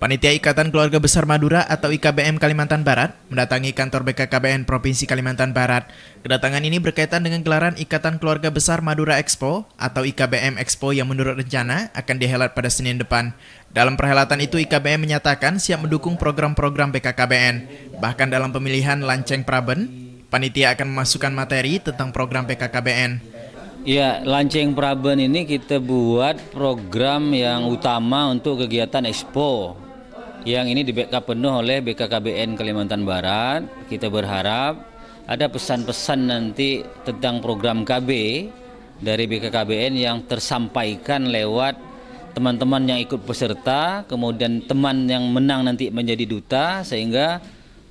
Panitia Ikatan Keluarga Besar Madura atau IKBM Kalimantan Barat mendatangi kantor BKKBN Provinsi Kalimantan Barat. Kedatangan ini berkaitan dengan gelaran Ikatan Keluarga Besar Madura Expo atau IKBM Expo yang menurut rencana akan dihelat pada Senin depan. Dalam perhelatan itu IKBM menyatakan siap mendukung program-program BKKBN. Bahkan dalam pemilihan Lanceng Praben, panitia akan memasukkan materi tentang program BKKBN. Ya, Lanceng Praben ini kita buat program yang utama untuk kegiatan Expo yang ini di backup penuh oleh BKKBN Kalimantan Barat. Kita berharap ada pesan-pesan nanti tentang program KB dari BKKBN yang tersampaikan lewat teman-teman yang ikut peserta, kemudian teman yang menang nanti menjadi duta sehingga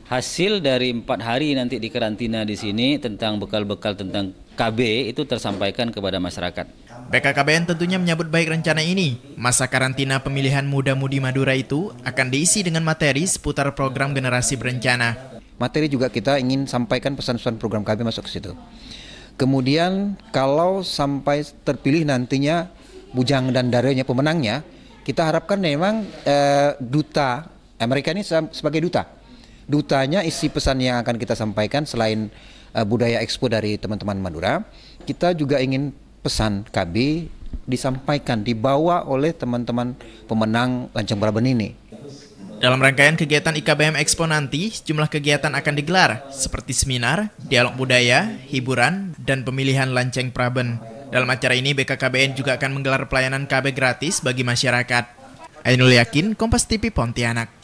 hasil dari empat hari nanti di karantina di sini tentang bekal-bekal tentang KB itu tersampaikan kepada masyarakat. BKKBN tentunya menyambut baik rencana ini. Masa karantina pemilihan muda-mudi Madura itu akan diisi dengan materi seputar program generasi berencana. Materi juga kita ingin sampaikan pesan-pesan program KB masuk ke situ. Kemudian kalau sampai terpilih nantinya bujang dan Darinya pemenangnya, kita harapkan memang eh, duta Amerika ini sebagai duta dutanya isi pesan yang akan kita sampaikan selain uh, budaya Expo dari teman-teman Madura, kita juga ingin pesan KB disampaikan dibawa oleh teman-teman pemenang Lanceng Braben ini. Dalam rangkaian kegiatan IKBM Expo nanti, jumlah kegiatan akan digelar seperti seminar, dialog budaya, hiburan, dan pemilihan Lanceng Praben. Dalam acara ini, BKKBN juga akan menggelar pelayanan KB gratis bagi masyarakat. Ainul Yakin, Kompas TV Pontianak.